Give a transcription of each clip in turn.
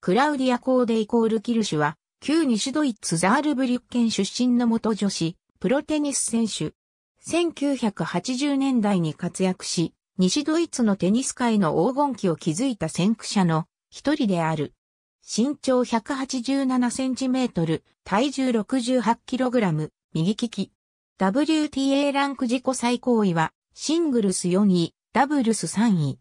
クラウディア・コーデイ・コール・キルシュは、旧西ドイツザールブリュッケン出身の元女子、プロテニス選手。1980年代に活躍し、西ドイツのテニス界の黄金期を築いた先駆者の一人である。身長187センチメートル、体重68キログラム、右利き。WTA ランク自己最高位は、シングルス4位、ダブルス3位。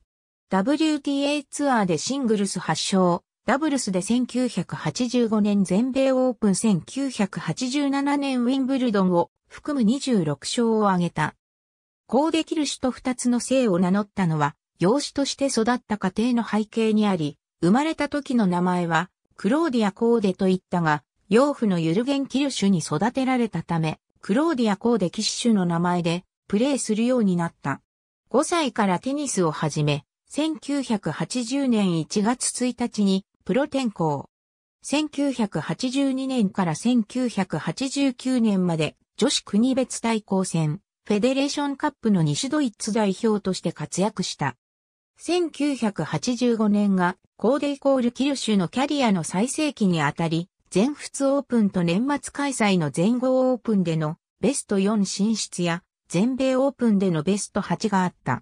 WTA ツアーでシングルス8勝、ダブルスで1985年全米オープン1987年ウィンブルドンを含む26勝を挙げた。こうできる種と二つの姓を名乗ったのは、養子として育った家庭の背景にあり、生まれた時の名前は、クローディア・コーデと言ったが、養父のユルゲン・キルシュに育てられたため、クローディア・コーデ騎ュの名前で、プレーするようになった。5歳からテニスを始め、1980年1月1日にプロ転向。1982年から1989年まで女子国別対抗戦、フェデレーションカップの西ドイツ代表として活躍した。1985年がコーデイコールキルシュのキャリアの最盛期にあたり、全仏オープンと年末開催の全豪オープンでのベスト4進出や全米オープンでのベスト8があった。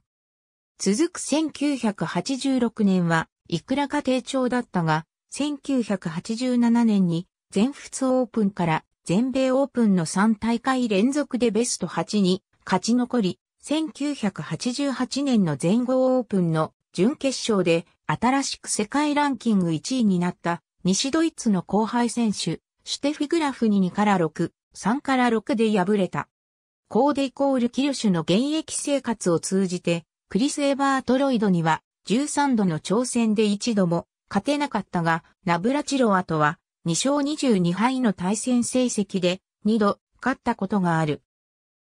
続く1986年はいくらか低調だったが、1987年に全仏オープンから全米オープンの3大会連続でベスト8に勝ち残り、1988年の全豪オープンの準決勝で新しく世界ランキング1位になった西ドイツの後輩選手、シュテフィグラフに2から6、3から6で敗れた。コーデイコールキルシュの現役生活を通じて、クリス・エバートロイドには13度の挑戦で一度も勝てなかったが、ナブラチロワとは2勝22敗の対戦成績で2度勝ったことがある。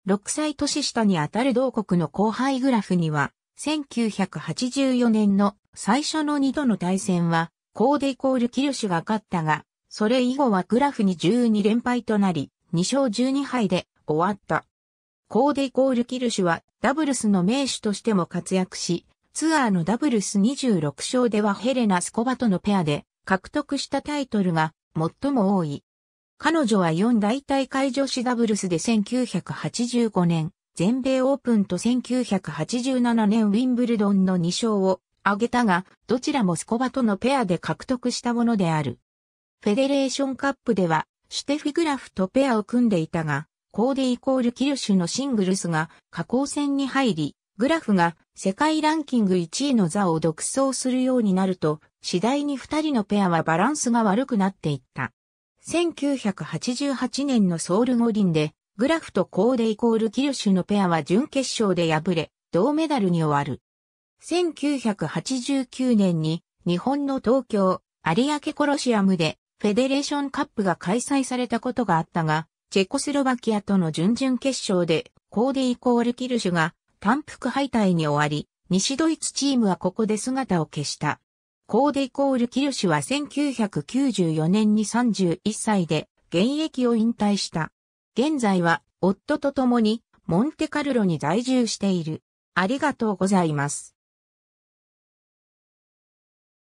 6歳年下にあたる同国の後輩グラフには、1984年の最初の2度の対戦は、コーデイコールキルシュが勝ったが、それ以後はグラフに12連敗となり、2勝12敗で終わった。コーデイコールキルシュはダブルスの名手としても活躍し、ツアーのダブルス26勝ではヘレナ・スコバとのペアで獲得したタイトルが最も多い。彼女は4大大会女子ダブルスで1985年、全米オープンと1987年ウィンブルドンの2勝を挙げたが、どちらもスコバとのペアで獲得したものである。フェデレーションカップでは、シュテフィグラフとペアを組んでいたが、コーデイコールキルシュのシングルスが下降戦に入り、グラフが世界ランキング1位の座を独走するようになると、次第に二人のペアはバランスが悪くなっていった。1988年のソウル五輪で、グラフとコーデイコールキルシュのペアは準決勝で敗れ、銅メダルに終わる。1989年に日本の東京、有明コロシアムでフェデレーションカップが開催されたことがあったが、チェコスロバキアとの準々決勝でコーデイコールキルシュが単復敗退に終わり、西ドイツチームはここで姿を消した。コーデイコール・キルシュは1994年に31歳で現役を引退した。現在は夫と共にモンテカルロに在住している。ありがとうございます。